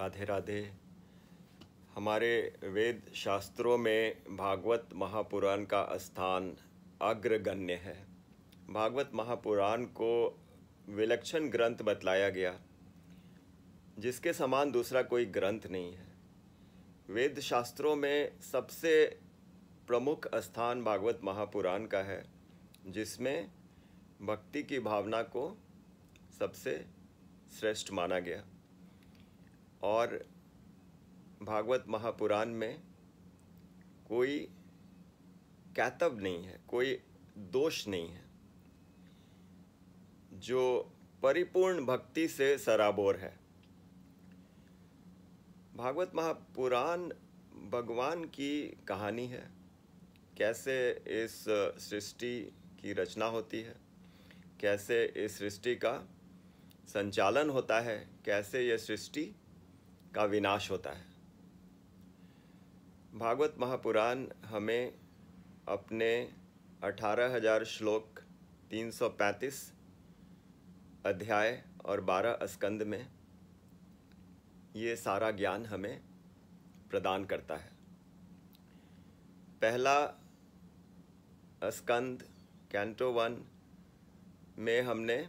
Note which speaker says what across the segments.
Speaker 1: राधे राधे हमारे वेद शास्त्रों में भागवत महापुराण का स्थान अग्रगण्य है भागवत महापुराण को विलक्षण ग्रंथ बतलाया गया जिसके समान दूसरा कोई ग्रंथ नहीं है वेद शास्त्रों में सबसे प्रमुख स्थान भागवत महापुराण का है जिसमें भक्ति की भावना को सबसे श्रेष्ठ माना गया और भागवत महापुराण में कोई कैतव नहीं है कोई दोष नहीं है जो परिपूर्ण भक्ति से सराबोर है भागवत महापुराण भगवान की कहानी है कैसे इस सृष्टि की रचना होती है कैसे इस सृष्टि का संचालन होता है कैसे यह सृष्टि का विनाश होता है भागवत महापुराण हमें अपने 18,000 श्लोक 335 अध्याय और 12 स्कंद में ये सारा ज्ञान हमें प्रदान करता है पहला स्कंद कैंटो वन में हमने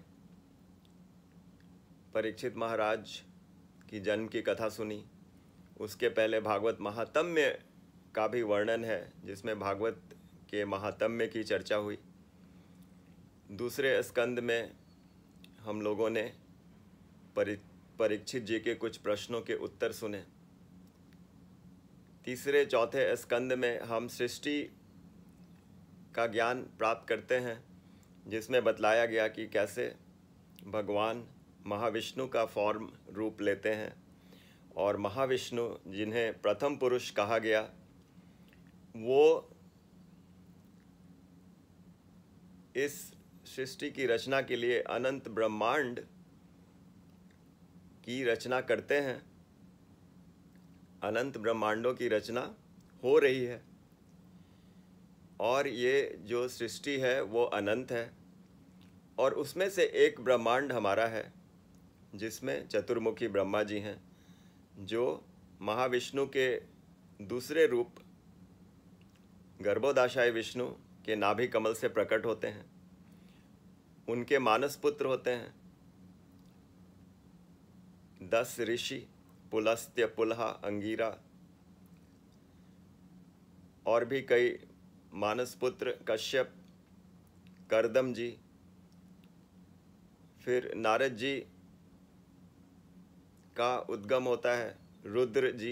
Speaker 1: परीक्षित महाराज की जन्म की कथा सुनी उसके पहले भागवत महात्म्य का भी वर्णन है जिसमें भागवत के महात्म्य की चर्चा हुई दूसरे स्कंद में हम लोगों ने परीक्षित जी के कुछ प्रश्नों के उत्तर सुने तीसरे चौथे स्कंद में हम सृष्टि का ज्ञान प्राप्त करते हैं जिसमें बतलाया गया कि कैसे भगवान महाविष्णु का फॉर्म रूप लेते हैं और महाविष्णु जिन्हें प्रथम पुरुष कहा गया वो इस सृष्टि की रचना के लिए अनंत ब्रह्मांड की रचना करते हैं अनंत ब्रह्मांडों की रचना हो रही है और ये जो सृष्टि है वो अनंत है और उसमें से एक ब्रह्मांड हमारा है जिसमें चतुर्मुखी ब्रह्मा जी हैं जो महाविष्णु के दूसरे रूप गर्भोदाशाय विष्णु के नाभि कमल से प्रकट होते हैं उनके मानस पुत्र होते हैं दस ऋषि पुलस्त्य पुल्हा अंगीरा और भी कई मानस पुत्र कश्यप करदम जी फिर नारद जी का उद्गम होता है रुद्र जी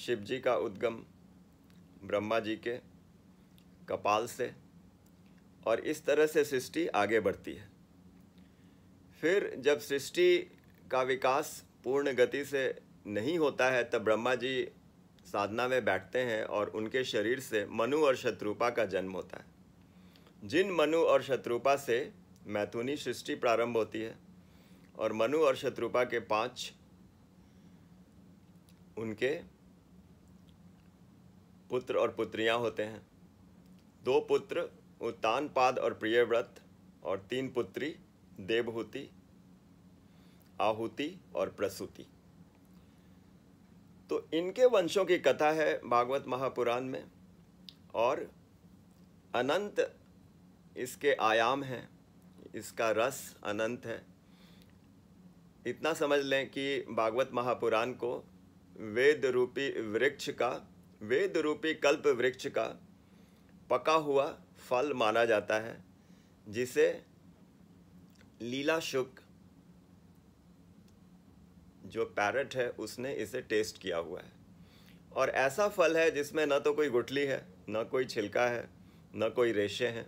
Speaker 1: शिव जी का उद्गम ब्रह्मा जी के कपाल से और इस तरह से सृष्टि आगे बढ़ती है फिर जब सृष्टि का विकास पूर्ण गति से नहीं होता है तब ब्रह्मा जी साधना में बैठते हैं और उनके शरीर से मनु और शत्रुपा का जन्म होता है जिन मनु और शत्रुपा से मैथुनी सृष्टि प्रारंभ होती है और मनु और शत्रुपा के पांच उनके पुत्र और पुत्रियां होते हैं दो पुत्र पाद और प्रियव्रत और तीन पुत्री देवहूति आहुति और प्रसूति तो इनके वंशों की कथा है भागवत महापुराण में और अनंत इसके आयाम हैं इसका रस अनंत है इतना समझ लें कि भागवत महापुराण को वेद रूपी वृक्ष का वेद रूपी कल्प वृक्ष का पका हुआ फल माना जाता है जिसे लीला शुक जो पैरट है उसने इसे टेस्ट किया हुआ है और ऐसा फल है जिसमें ना तो कोई गुठली है ना कोई छिलका है ना कोई रेशे हैं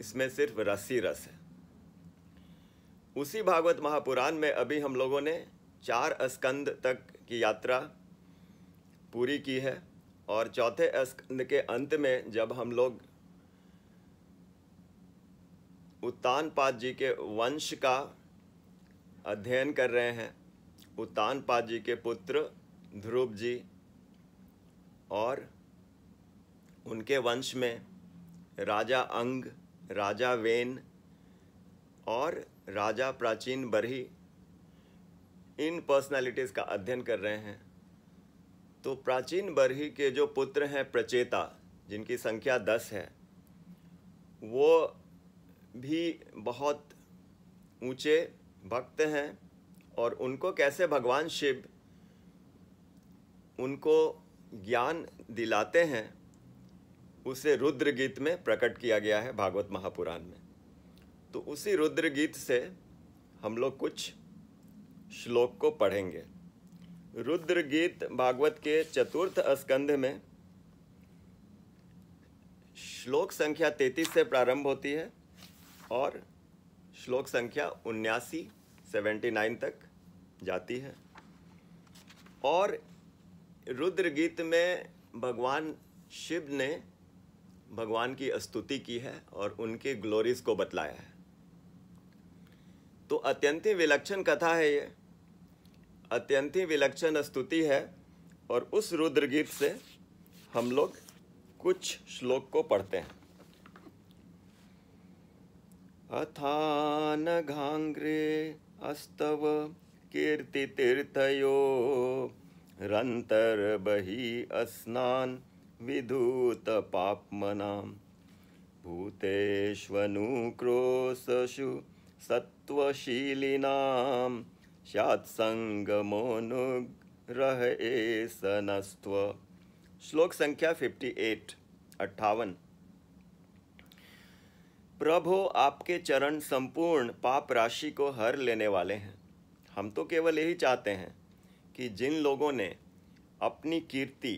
Speaker 1: इसमें सिर्फ रसी रस है उसी भागवत महापुराण में अभी हम लोगों ने चार स्कंद तक की यात्रा पूरी की है और चौथे स्कंद के अंत में जब हम लोग पाद जी के वंश का अध्ययन कर रहे हैं पाद जी के पुत्र ध्रुव जी और उनके वंश में राजा अंग राजा वेन और राजा प्राचीन बरही इन पर्सनालिटीज़ का अध्ययन कर रहे हैं तो प्राचीन बरही के जो पुत्र हैं प्रचेता जिनकी संख्या दस है वो भी बहुत ऊंचे भक्त हैं और उनको कैसे भगवान शिव उनको ज्ञान दिलाते हैं उसे रुद्र गीत में प्रकट किया गया है भागवत महापुराण में तो उसी रुद्र गीत से हम लोग कुछ श्लोक को पढ़ेंगे रुद्र गीत भागवत के चतुर्थ स्कंध में श्लोक संख्या तैतीस से प्रारंभ होती है और श्लोक संख्या उन्यासी सेवेंटी नाइन तक जाती है और रुद्र गीत में भगवान शिव ने भगवान की स्तुति की है और उनके ग्लोरीज को बतलाया है तो अत्यंत विलक्षण कथा है ये अत्यंत विलक्षण स्तुति है और उस रुद्रगीत से हम लोग कुछ श्लोक को पढ़ते हैं अथान घांग्रे अस्तव कीर्ति रंतर बही कीर्तितीर्थयो विधूत पापमना भूतेश्वनु क्रोशु सत्त्वशीलिनां स्यात्सङ्गमोऽनुग्रह एसनस्त्व श्लोक संख्या 58 अट्ठावन प्रभो आपके चरण संपूर्ण पाप राशि को हर लेने वाले हैं हम तो केवल यही चाहते हैं कि जिन लोगों ने अपनी कीर्ति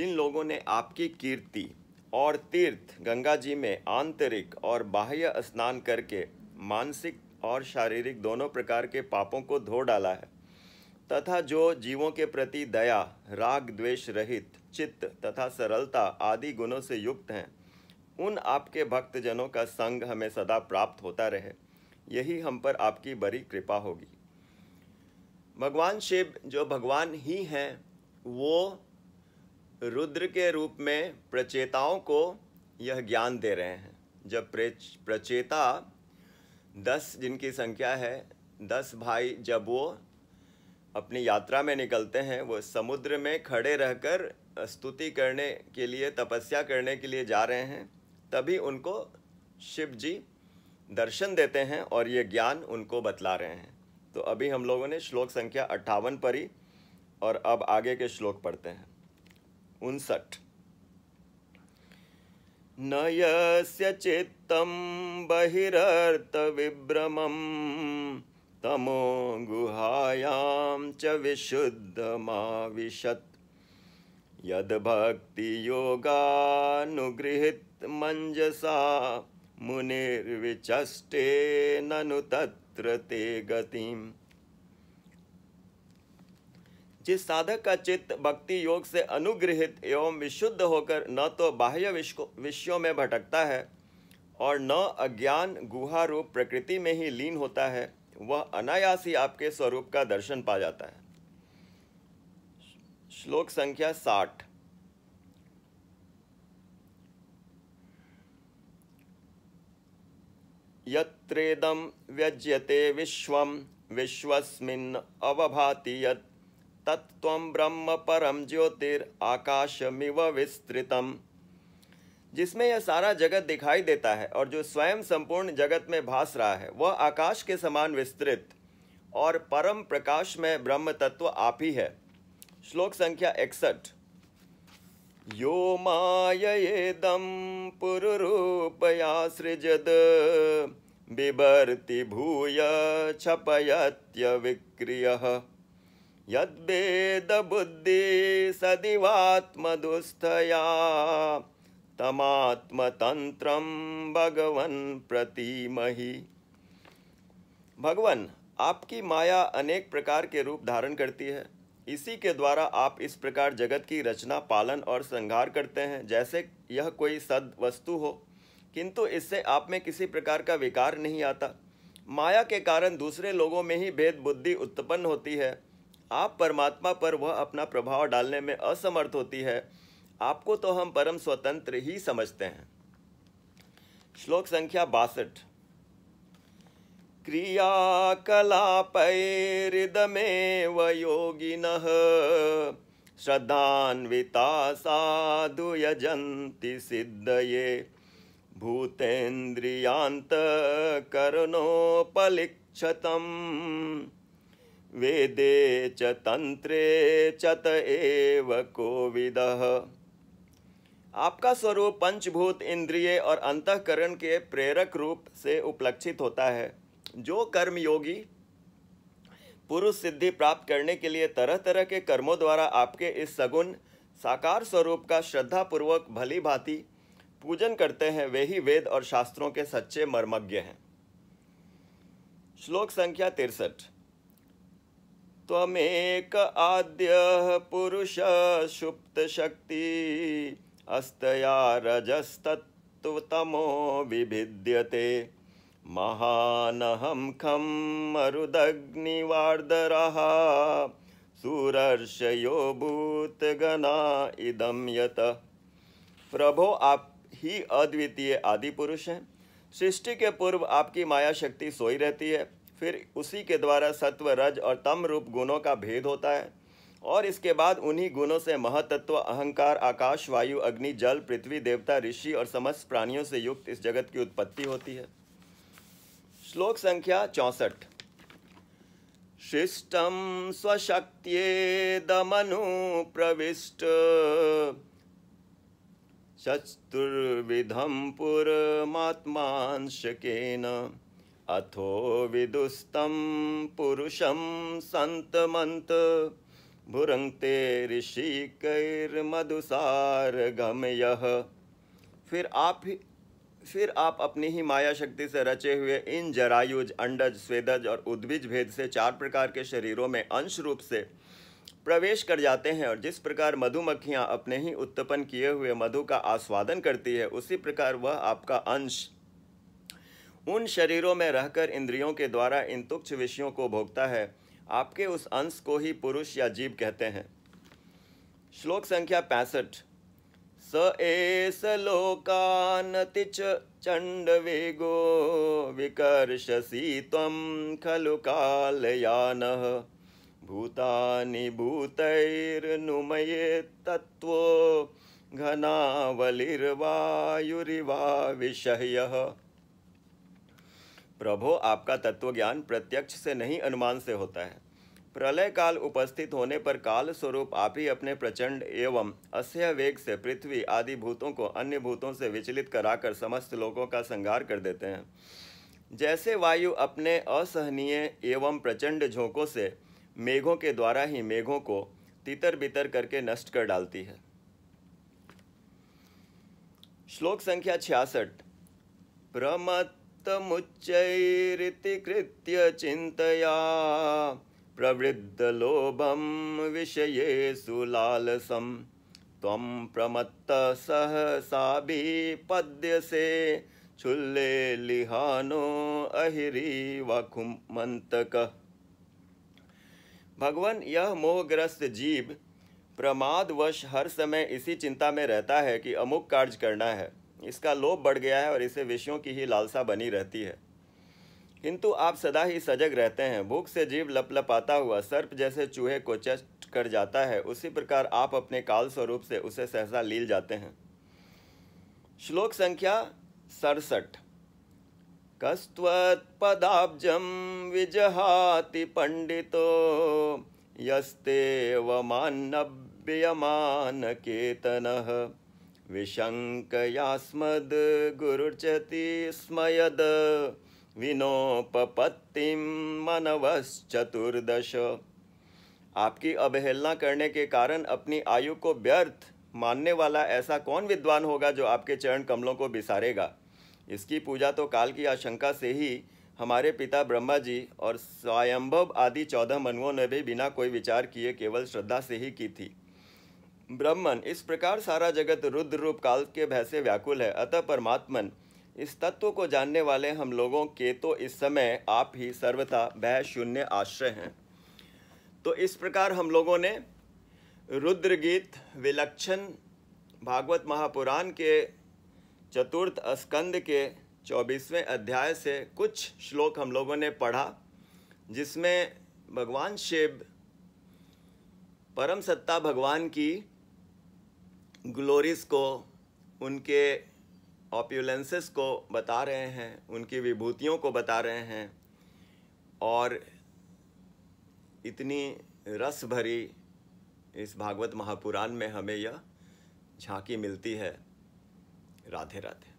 Speaker 1: जिन लोगों ने आपकी कीर्ति और तीर्थ गंगा जी में आंतरिक और बाह्य स्नान करके मानसिक और शारीरिक दोनों प्रकार के पापों को धो डाला है तथा जो जीवों के प्रति दया राग द्वेष रहित चित्त तथा सरलता आदि गुणों से युक्त हैं उन आपके भक्तजनों का संग हमें सदा प्राप्त होता रहे यही हम पर आपकी बड़ी कृपा होगी भगवान शिव जो भगवान ही हैं वो रुद्र के रूप में प्रचेताओं को यह ज्ञान दे रहे हैं जब प्रचेता दस जिनकी संख्या है दस भाई जब वो अपनी यात्रा में निकलते हैं वो समुद्र में खड़े रहकर स्तुति करने के लिए तपस्या करने के लिए जा रहे हैं तभी उनको शिव जी दर्शन देते हैं और ये ज्ञान उनको बतला रहे हैं तो अभी हम लोगों ने श्लोक संख्या अट्ठावन पढ़ी और अब आगे के श्लोक पढ़ते हैं उनसठ न यस्य चित्तं बहिरर्थविभ्रमं तमो गुहायां च विशुद्धमाविशत् यद्भक्तियोगानुगृहीतमञ्जसा मुनिर्विचष्टे ननु तत्र ते गतिम् जिस साधक का चित्त भक्ति योग से अनुग्रहित एवं विशुद्ध होकर न तो बाह्य विषयों में भटकता है और न अज्ञान गुहा रूप प्रकृति में ही लीन होता है वह अनायास ही आपके स्वरूप का दर्शन पा जाता है श्लोक संख्या साठ यत्रेदं व्यज्यते विश्वं विश्वस्मिन् अवभाति यत् तत्व ब्रह्म परम ज्योतिर आकाशमिव विस्तृतम जिसमें यह सारा जगत दिखाई देता है और जो स्वयं संपूर्ण जगत में भास रहा है वह आकाश के समान विस्तृत और परम प्रकाश में ब्रह्म तत्व आप ही है श्लोक संख्या इकसठ यो मायेदम पुरूपया सृजद बिबर्ति भूय छपयत्य विक्रिय यद्वेदबुद्धिसदिवात्मदुस्थया तमात्मतंत्रम भगवन प्रतिमहि भगवान आपकी माया अनेक प्रकार के रूप धारण करती है इसी के द्वारा आप इस प्रकार जगत की रचना पालन और संहार करते हैं जैसे यह कोई सद वस्तु हो किंतु इससे आप में किसी प्रकार का विकार नहीं आता माया के कारण दूसरे लोगों में ही भेद बुद्धि उत्पन्न होती है आप परमात्मा पर वह अपना प्रभाव डालने में असमर्थ होती है आपको तो हम परम स्वतंत्र ही समझते हैं श्लोक संख्या बासठ क्रियाकलापैदमे योगिनः श्रद्धान्विता साधु यजन्ति सिद्धये भूतेन्द्रियान्तकरणोपलिक्षतम् वेदे च तंत्रे चत एव कोविद आपका स्वरूप पंचभूत इंद्रिय और अंतकरण के प्रेरक रूप से उपलक्षित होता है जो कर्म योगी पुरुष सिद्धि प्राप्त करने के लिए तरह तरह के कर्मों द्वारा आपके इस सगुण साकार स्वरूप का श्रद्धापूर्वक भली भांति पूजन करते हैं वे ही वेद और शास्त्रों के सच्चे मर्मज्ञ हैं श्लोक संख्या तिरसठ त्वमेक आद्यः सुप्त शक्ति अस्तया रजस्तत्त्वतमो विभिद्यते महानहं खं मरुदग्निवार्दरः सूरर्षयो भूतगना इदम यत प्रभो आप ही अद्वितीय आदि पुरुष हैं सृष्टि के पूर्व आपकी माया शक्ति सोई रहती है फिर उसी के द्वारा सत्व रज और तम रूप गुणों का भेद होता है और इसके बाद उन्हीं गुणों से महतत्व अहंकार आकाश वायु अग्नि जल पृथ्वी देवता ऋषि और समस्त प्राणियों से युक्त इस जगत की उत्पत्ति होती है श्लोक संख्या चौंसठ शिष्टम दमनु प्रविष्ट चतुर्विधम के न अथो विदुस्तं पुरुषं सन्तमन्त भुरंगते गम यह फिर आप ही फिर आप अपनी ही माया शक्ति से रचे हुए इन जरायुज अंडज स्वेदज और उद्विज भेद से चार प्रकार के शरीरों में अंश रूप से प्रवेश कर जाते हैं और जिस प्रकार मधुमक्खियाँ अपने ही उत्पन्न किए हुए मधु का आस्वादन करती है उसी प्रकार वह आपका अंश उन शरीरों में रहकर इंद्रियों के द्वारा इन तुक्ष विषयों को भोगता है आपके उस अंश को ही पुरुष या जीव कहते हैं श्लोक संख्या पैंसठ स एस लोकानति चंड वेगो विकर्षसी तम खलु कालयान भूतानि भूतैर्नुमये तत्व घनावलिर्वायुरिवा विषय प्रभो आपका तत्व ज्ञान प्रत्यक्ष से नहीं अनुमान से होता है प्रलय काल उपस्थित होने पर काल स्वरूप आप ही अपने प्रचंड एवं असह्य वेग से पृथ्वी आदि भूतों को अन्य भूतों से विचलित कराकर समस्त लोगों का संहार कर देते हैं जैसे वायु अपने असहनीय एवं प्रचंड झोंकों से मेघों के द्वारा ही मेघों को तितर बितर करके नष्ट कर डालती है श्लोक संख्या छियासठ प्रमत चित्तमुच्चैरिति कृत्य विषय प्रवृद्धलोभं प्रमत्त सहसा भी पद्य से छुले लिहानो अहिरीवखुमन्तकः भगवान यह मोहग्रस्त जीव प्रमादवश हर समय इसी चिंता में रहता है कि अमुक कार्य करना है इसका लोभ बढ़ गया है और इसे विषयों की ही लालसा बनी रहती है किंतु आप सदा ही सजग रहते हैं भूख से जीव लपलपाता हुआ सर्प जैसे चूहे को चष्ट कर जाता है उसी प्रकार आप अपने काल स्वरूप से उसे सहसा लील जाते हैं श्लोक संख्या सड़सठ कस्त्वत्पदाब्जं विजहाति पंडितो यस्ते केतन विशङ्कयास्मद्गुरुर्चति स्म यद् विनोपपत्तिं मनवश्चतुर्दश आपकी अवहेलना करने के कारण अपनी आयु को व्यर्थ मानने वाला ऐसा कौन विद्वान होगा जो आपके चरण कमलों को बिसारेगा इसकी पूजा तो काल की आशंका से ही हमारे पिता ब्रह्मा जी और स्वयंभव आदि चौदह मनुओं ने भी बिना कोई विचार किए केवल श्रद्धा से ही की थी ब्रह्मन इस प्रकार सारा जगत रुद्र रूप काल के भय से व्याकुल है अतः परमात्मन इस तत्व को जानने वाले हम लोगों के तो इस समय आप ही सर्वथा भय शून्य आश्रय हैं तो इस प्रकार हम लोगों ने रुद्र गीत विलक्षण भागवत महापुराण के चतुर्थ स्कंद के चौबीसवें अध्याय से कुछ श्लोक हम लोगों ने पढ़ा जिसमें भगवान शिव परम सत्ता भगवान की ग्लोरीज को उनके ऑप्यूलेंसेस को बता रहे हैं उनकी विभूतियों को बता रहे हैं और इतनी रस भरी इस भागवत महापुराण में हमें यह झांकी मिलती है राधे राधे